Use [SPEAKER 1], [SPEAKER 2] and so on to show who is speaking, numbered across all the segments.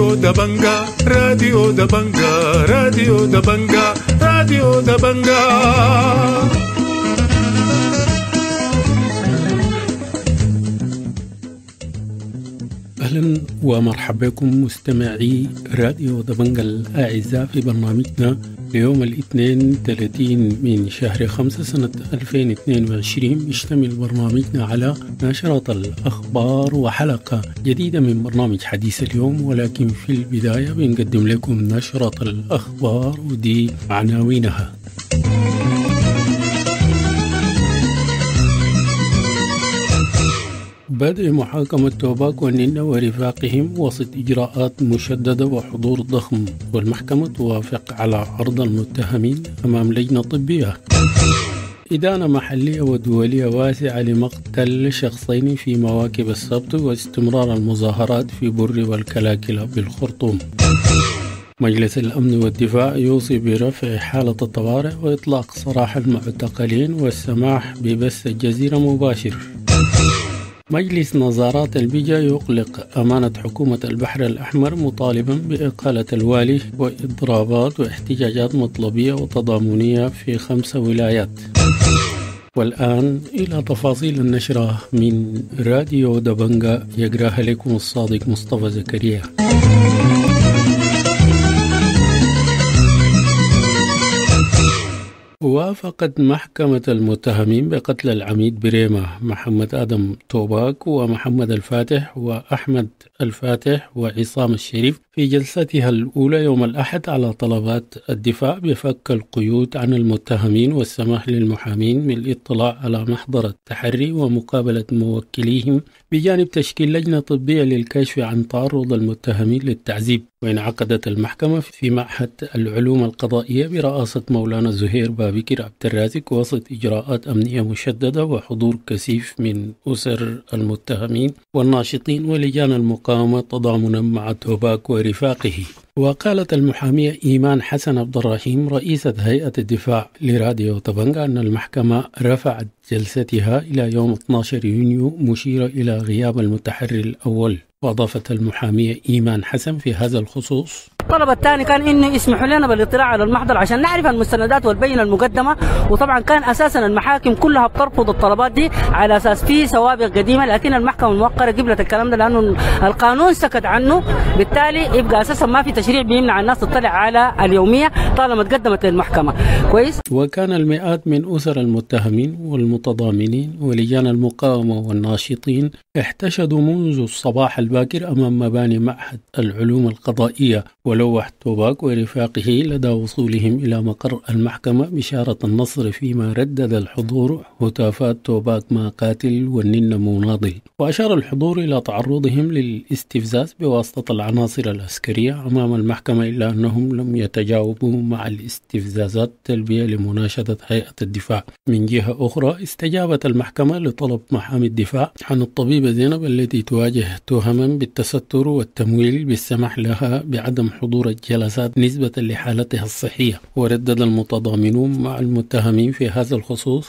[SPEAKER 1] راديو دبنجا راديو دبنجا راديو دبنجا راديو دبنجا اهلا ومرحبا بكم مستمعي راديو دبنجا الاعزاء في برنامجنا ليوم الاثنين 30 من شهر 5 سنة 2022 يشتمل برنامجنا على نشرة الأخبار وحلقة جديدة من برنامج حديث اليوم ولكن في البداية بنقدم لكم نشرة الأخبار ودي عناوينها بدء محاكمة توباك نينا ورفاقهم وسط إجراءات مشددة وحضور ضخم والمحكمة توافق على عرض المتهمين أمام لجنة طبية إدانة محلية ودولية واسعة لمقتل شخصين في مواكب السبت واستمرار المظاهرات في بر والكلاكلة بالخرطوم مجلس الأمن والدفاع يوصي برفع حالة الطوارئ وإطلاق سراح المعتقلين والسماح ببث الجزيرة مباشر مجلس نظارات البيجا يقلق أمانة حكومة البحر الأحمر مطالبا بإقالة الوالي وإضرابات واحتجاجات مطلبية وتضامنية في خمس ولايات والآن إلى تفاصيل النشرة من راديو دبنجا يقراها لكم الصادق مصطفى زكريا وافقت محكمة المتهمين بقتل العميد بريمة محمد آدم توباك ومحمد الفاتح وأحمد الفاتح وعصام الشريف في جلستها الأولى يوم الأحد على طلبات الدفاع بفك القيود عن المتهمين والسماح للمحامين بالاطلاع على محضر التحري ومقابلة موكليهم بجانب تشكيل لجنة طبية للكشف عن تعرض المتهمين للتعذيب وانعقدت المحكمة في معهد العلوم القضائية برئاسة مولانا زهير بابكر عبد الرازق وسط إجراءات أمنية مشددة وحضور كثيف من أسر المتهمين والناشطين ولجان المقاومة تضامنا مع توباك ورفاقه وقالت المحامية إيمان حسن عبد الرحيم رئيسة هيئة الدفاع لراديو طبنجة أن المحكمة رفعت جلستها إلى يوم 12 يونيو مشيرة إلى غياب المتحرر الأول وأضافت المحامية إيمان حسن في هذا الخصوص الطلب الثاني كان انه يسمحوا لنا بالاطلاع على المحضر عشان نعرف المستندات والبينه المقدمه وطبعا كان اساسا المحاكم كلها بترفض الطلبات دي على اساس في سوابق قديمه لكن المحكمه الموقره قبلت الكلام ده لانه القانون سكت عنه بالتالي يبقى اساسا ما في تشريع بيمنع الناس تطلع على اليوميه طالما تقدمت للمحكمه كويس وكان المئات من اسر المتهمين والمتضامنين ولجان المقاومه والناشطين احتشدوا منذ الصباح الباكر امام مباني معهد العلوم القضائيه ولوح توباك ورفاقه لدى وصولهم إلى مقر المحكمة بشارة النصر فيما ردد الحضور هتافات توباك ما قاتل والنن مناضل وأشار الحضور إلى تعرضهم للاستفزاز بواسطة العناصر العسكرية أمام المحكمة إلا أنهم لم يتجاوبوا مع الاستفزازات تلبية لمناشدة هيئة الدفاع من جهة أخرى استجابت المحكمة لطلب محامي الدفاع عن الطبيبة زينب التي تواجه تهما بالتستر والتمويل بالسمح لها بعدم حضور الجلسات نسبة لحالتها الصحية وردد المتضامنون مع المتهمين في هذا الخصوص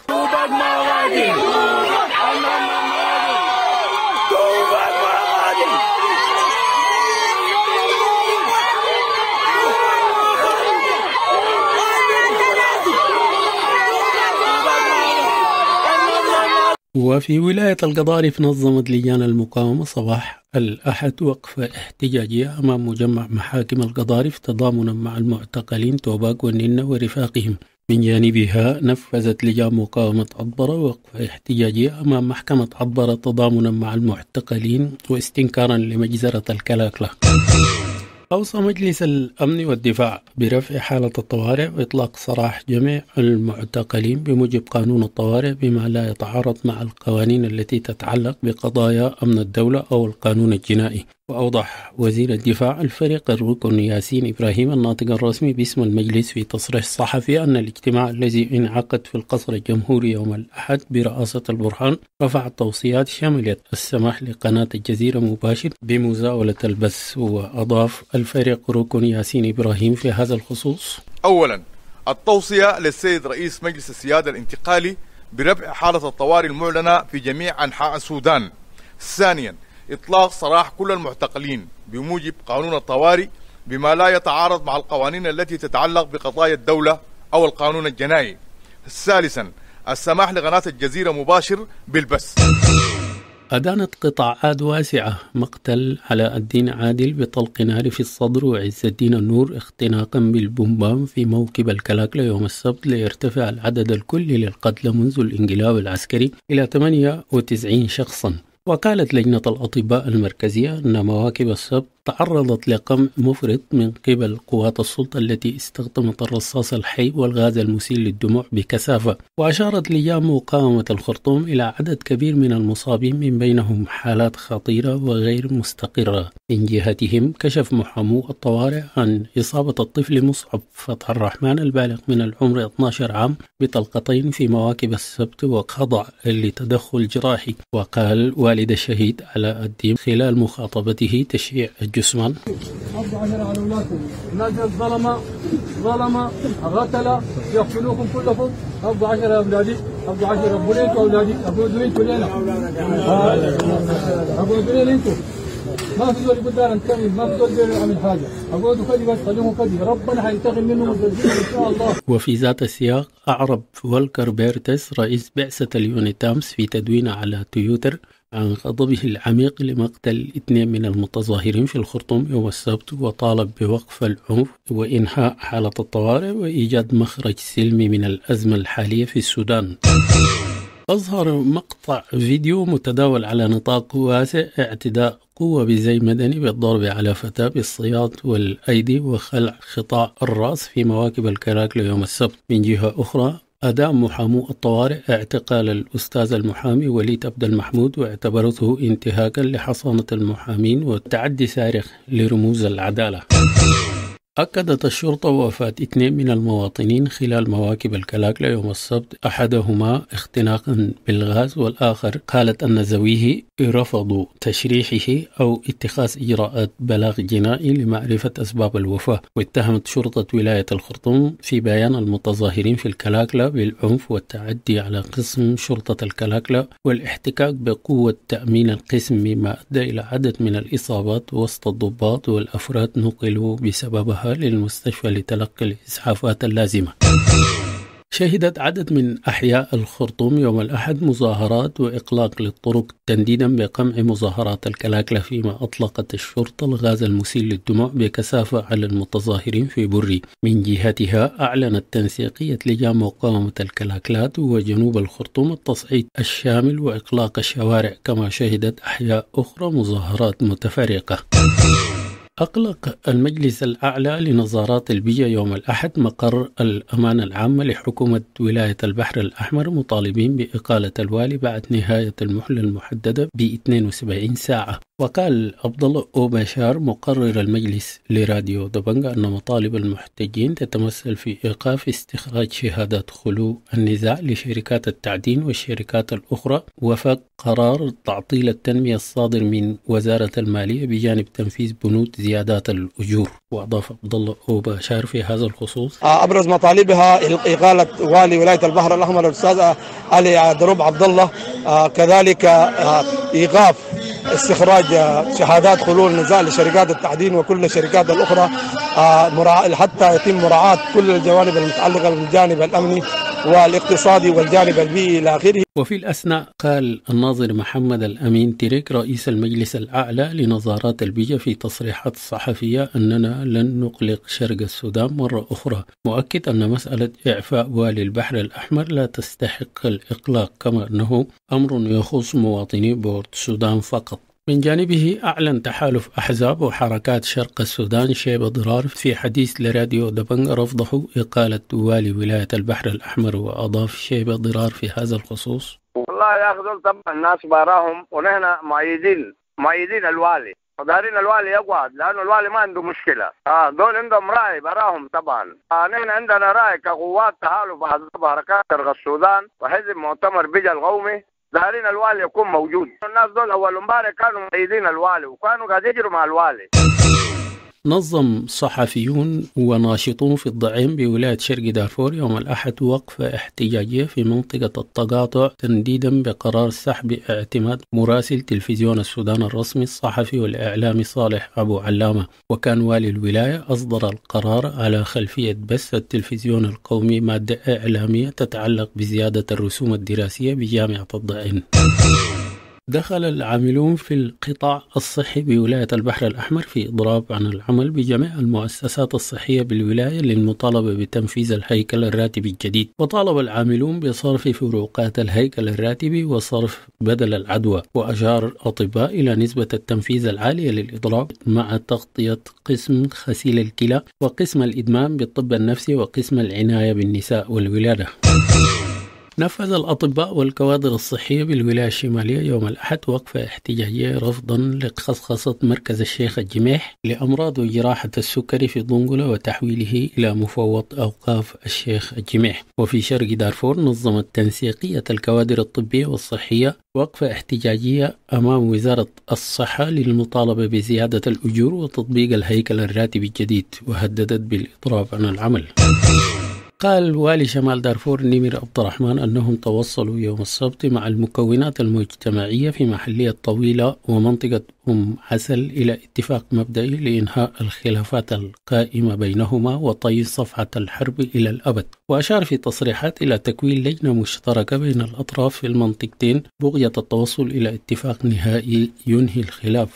[SPEAKER 1] وفي ولاية القضارف نظمت لجان المقاومة صباح الأحد وقفة احتجاجية أمام مجمع محاكم القضارف تضامنا مع المعتقلين توباك والنينة ورفاقهم من جانبها نفذت لجان مقاومة عبرة وقفة احتجاجية أمام محكمة عبرة تضامنا مع المعتقلين واستنكارا لمجزرة الكلاكلة أوصى مجلس الأمن والدفاع برفع حالة الطوارئ وإطلاق سراح جميع المعتقلين بموجب قانون الطوارئ بما لا يتعارض مع القوانين التي تتعلق بقضايا أمن الدولة أو القانون الجنائي وأوضح وزير الدفاع الفريق الركن ياسين إبراهيم الناطق الرسمي باسم المجلس في تصريح صحفي أن الاجتماع الذي انعقد في القصر الجمهوري يوم الأحد برئاسة البرهان رفع توصيات شملت السماح لقناة الجزيرة مباشر بمزاولة البث وأضاف الفريق ركن ياسين إبراهيم في هذا الخصوص أولا التوصية للسيد رئيس مجلس السيادة الانتقالي برفع حالة الطوارئ المعلنة في جميع أنحاء السودان ثانيا إطلاق سراح كل المعتقلين بموجب قانون الطوارئ بما لا يتعارض مع القوانين التي تتعلق بقضايا الدولة أو القانون الجنائي ثالثا السماح لقناة الجزيرة مباشر بالبث أدانت قطاعات واسعة مقتل علاء الدين عادل بطلق نار في الصدر وعز الدين النور اختناقا بالبومبام في موكب الكلاكلة يوم السبت ليرتفع العدد الكلي للقتلى منذ الانقلاب العسكري إلى 98 شخصا وقالت لجنة الأطباء المركزية أن مواكب السبت تعرضت لقمع مفرط من قبل قوات السلطة التي استخدمت الرصاص الحي والغاز المسيل للدموع بكثافة وأشارت ليام مقاومة الخرطوم إلى عدد كبير من المصابين من بينهم حالات خطيرة وغير مستقرة من جهتهم كشف محامو الطوارئ عن إصابة الطفل مصعب فتح الرحمن البالغ من العمر 12 عام بطلقتين في مواكب السبت وخضع لتدخل جراحي وقال والد الشهيد علاء الدين خلال مخاطبته تشيع الجسمان عشر على يقتلوكم كلكم عشر أولادي عشر أولادي ما في انتقم ما في يعمل حاجه كذي بس خليهم كذي ربنا حينتقم منهم ان شاء الله وفي ذات السياق اعرب فولكر بيرتس رئيس بعثه اليونيتامس في تدوينه على تويوتر عن غضبه العميق لمقتل اثنين من المتظاهرين في الخرطوم يوم السبت وطالب بوقف العنف وإنهاء حالة الطوارئ وإيجاد مخرج سلمي من الأزمة الحالية في السودان أظهر مقطع فيديو متداول على نطاق واسع اعتداء قوة بزي مدني بالضرب على فتاة بالصياط والأيدي وخلع خطاء الرأس في مواكب الكراك يوم السبت من جهة أخرى أداء محامو الطوارئ اعتقال الأستاذ المحامي وليد عبد المحمود واعتبرته انتهاكا لحصانة المحامين وتعدي سارخ لرموز العدالة أكدت الشرطة وفاة اثنين من المواطنين خلال مواكب الكلاكلة يوم السبت أحدهما اختناقا بالغاز والآخر قالت أن زويه رفضوا تشريحه أو اتخاذ إجراءات بلاغ جنائي لمعرفة أسباب الوفاة واتهمت شرطة ولاية الخرطوم في بيان المتظاهرين في الكلاكلة بالعنف والتعدي على قسم شرطة الكلاكلة والاحتكاك بقوة تأمين القسم مما أدى إلى عدد من الإصابات وسط الضباط والأفراد نقلوا بسببها وصولها للمستشفى لتلقي الإسعافات اللازمة شهدت عدد من أحياء الخرطوم يوم الأحد مظاهرات وإقلاق للطرق تنديدا بقمع مظاهرات الكلاكلة فيما أطلقت الشرطة الغاز المسيل للدموع بكثافة على المتظاهرين في بري من جهتها أعلنت تنسيقية لجان مقاومة الكلاكلات وجنوب الخرطوم التصعيد الشامل وإقلاق الشوارع كما شهدت أحياء أخرى مظاهرات متفرقة أقلق المجلس الأعلى لنظارات البيئة يوم الأحد مقر الأمانة العامة لحكومة ولاية البحر الأحمر مطالبين بإقالة الوالي بعد نهاية المحلة المحددة ب 72 ساعة وقال عبد الله أوبشار مقرر المجلس لراديو دبنجا أن مطالب المحتجين تتمثل في إيقاف استخراج شهادات خلو النزاع لشركات التعدين والشركات الأخرى وفق قرار تعطيل التنمية الصادر من وزارة المالية بجانب تنفيذ بنود زيادات الأجور وأضاف عبد الله أوبا شار في هذا الخصوص آه، أبرز مطالبها إقالة والي ولاية البحر الأحمر الأستاذ آه، علي دروب عبد الله آه، كذلك إيقاف استخراج شهادات خلول النزاع لشركات التعدين وكل الشركات الأخرى حتى يتم مراعاة كل الجوانب المتعلقة بالجانب الأمني والاقتصادي والجانب البيئي إلى آخره وفي الأثناء قال الناظر محمد الأمين تريك رئيس المجلس الأعلى لنظارات البيئة في تصريحات صحفية أننا لن نقلق شرق السودان مرة أخرى مؤكد أن مسألة إعفاء والي البحر الأحمر لا تستحق الإقلاق كما أنه أمر يخص مواطني بورت السودان فقط من جانبه أعلن تحالف أحزاب وحركات شرق السودان شيب ضرار في حديث لراديو دبنج رفضه إقالة والي ولاية البحر الأحمر وأضاف شيب ضرار في هذا الخصوص والله يا أخي طبعا الناس باراهم ونحن مؤيدين مؤيدين الوالي دارين الوالي يقعد لانه الوالي ما عنده مشكله اه دول عندهم راي براهم طبعا آه نحن عندنا راي كقوات تحالف احزاب حركات شرق السودان وحزب مؤتمر بجا القومي dhahrina lwale kum mawjud nazol awwal mbare kanu idina alwale kanu gazijru ma alwale نظم صحفيون وناشطون في الضعيم بولاية شرق دارفور يوم الأحد وقفة احتجاجية في منطقة التقاطع تنديدا بقرار سحب اعتماد مراسل تلفزيون السودان الرسمي الصحفي والإعلامي صالح أبو علامة وكان والي الولاية أصدر القرار على خلفية بث التلفزيون القومي مادة إعلامية تتعلق بزيادة الرسوم الدراسية بجامعة الضعيم دخل العاملون في القطاع الصحي بولاية البحر الأحمر في إضراب عن العمل بجميع المؤسسات الصحية بالولاية للمطالبة بتنفيذ الهيكل الراتبي الجديد وطالب العاملون بصرف فروقات الهيكل الراتبي وصرف بدل العدوى وأشار الأطباء إلى نسبة التنفيذ العالية للإضراب مع تغطية قسم غسيل الكلى وقسم الإدمان بالطب النفسي وقسم العناية بالنساء والولادة نفذ الأطباء والكوادر الصحية بالولاية الشمالية يوم الأحد وقفة احتجاجية رفضا لخصخصة مركز الشيخ الجميح لأمراض وجراحة السكري في دنقلة وتحويله إلى مفوض أوقاف الشيخ الجميح وفي شرق دارفور نظمت تنسيقية الكوادر الطبية والصحية وقفة احتجاجية أمام وزارة الصحة للمطالبة بزيادة الأجور وتطبيق الهيكل الراتبي الجديد وهددت بالإضراب عن العمل قال والي شمال دارفور نمر عبد الرحمن أنهم توصلوا يوم السبت مع المكونات المجتمعية في محلية طويلة ومنطقة أم عسل إلى اتفاق مبدئي لإنهاء الخلافات القائمة بينهما وطي صفحة الحرب إلى الأبد وأشار في تصريحات إلى تكوين لجنة مشتركة بين الأطراف في المنطقتين بغية التوصل إلى اتفاق نهائي ينهي الخلاف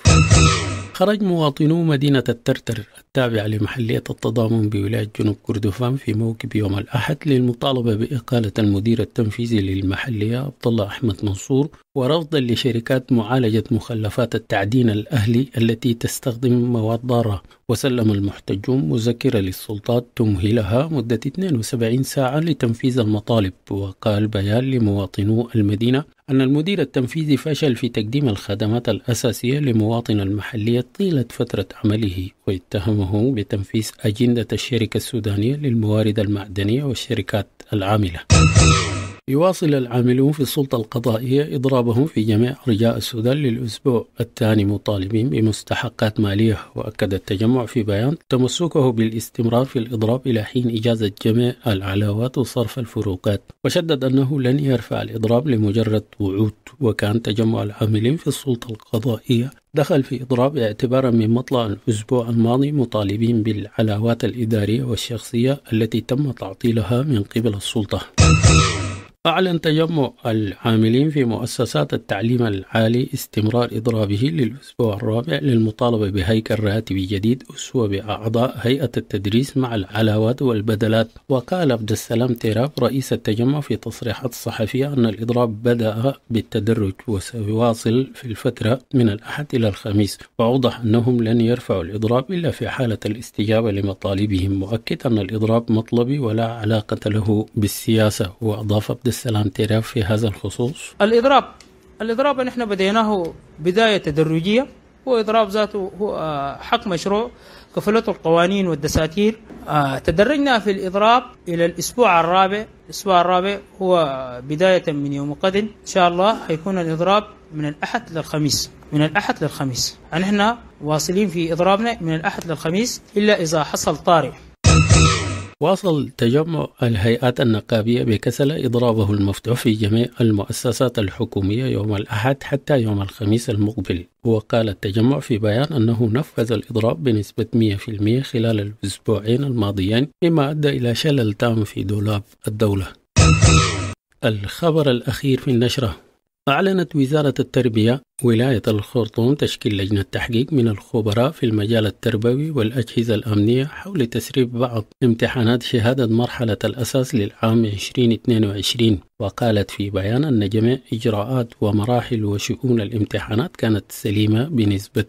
[SPEAKER 1] خرج مواطنو مدينة الترتر التابعة لمحلية التضامن بولاية جنوب كردفان في موكب يوم الأحد للمطالبة بإقالة المدير التنفيذي للمحلية عبد الله أحمد منصور ورفضا لشركات معالجة مخلفات التعدين الأهلي التي تستخدم مواد ضارة وسلم المحتجون مذكرة للسلطات تمهلها مدة 72 ساعة لتنفيذ المطالب وقال بيان لمواطنو المدينة أن المدير التنفيذي فشل في تقديم الخدمات الأساسية لمواطن المحلية طيلة فترة عمله واتهمه بتنفيذ أجندة الشركة السودانية للموارد المعدنية والشركات العاملة يواصل العاملون في السلطة القضائية إضرابهم في جميع أرجاء السودان للأسبوع الثاني مطالبين بمستحقات مالية وأكد التجمع في بيان تمسكه بالاستمرار في الإضراب إلى حين إجازة جميع العلاوات وصرف الفروقات وشدد أنه لن يرفع الإضراب لمجرد وعود وكان تجمع العاملين في السلطة القضائية دخل في إضراب اعتبارا من مطلع الأسبوع الماضي مطالبين بالعلاوات الإدارية والشخصية التي تم تعطيلها من قبل السلطة أعلن تجمع العاملين في مؤسسات التعليم العالي استمرار إضرابه للأسبوع الرابع للمطالبة بهيكل راتبي جديد أسوى بأعضاء هيئة التدريس مع العلاوات والبدلات وقال عبد السلام تيراب رئيس التجمع في تصريحات صحفية أن الإضراب بدأ بالتدرج وسيواصل في الفترة من الأحد إلى الخميس وأوضح أنهم لن يرفعوا الإضراب إلا في حالة الاستجابة لمطالبهم مؤكد أن الإضراب مطلبي ولا علاقة له بالسياسة وأضاف عبد السلانتيريا في هذا الخصوص؟ الإضراب الإضراب نحن بديناه بداية تدرجية وإضراب ذاته هو آه، حق مشروع كفلته القوانين والدساتير آه، تدرجنا في الإضراب إلى الأسبوع الرابع الأسبوع الرابع هو بداية من يوم قد إن شاء الله حيكون الإضراب من الأحد للخميس من الأحد للخميس نحن واصلين في إضرابنا من الأحد للخميس إلا إذا حصل طارئ واصل تجمع الهيئات النقابية بكسل إضرابه المفتوح في جميع المؤسسات الحكومية يوم الأحد حتى يوم الخميس المقبل وقال التجمع في بيان أنه نفذ الإضراب بنسبة 100% خلال الأسبوعين الماضيين مما أدى إلى شلل تام في دولاب الدولة الخبر الأخير في النشرة أعلنت وزارة التربية ولاية الخرطوم تشكيل لجنة تحقيق من الخبراء في المجال التربوي والأجهزة الأمنية حول تسريب بعض امتحانات شهادة مرحلة الأساس للعام 2022 وقالت في بيان أن جميع إجراءات ومراحل وشؤون الامتحانات كانت سليمة بنسبة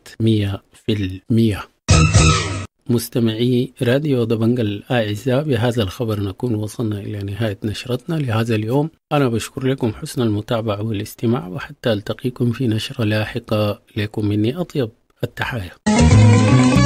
[SPEAKER 1] 100% مستمعي راديو دبنج الأعزاء بهذا الخبر نكون وصلنا إلى نهاية نشرتنا لهذا اليوم أنا بشكر لكم حسن المتابعة والاستماع وحتى ألتقيكم في نشرة لاحقة لكم مني أطيب التحايا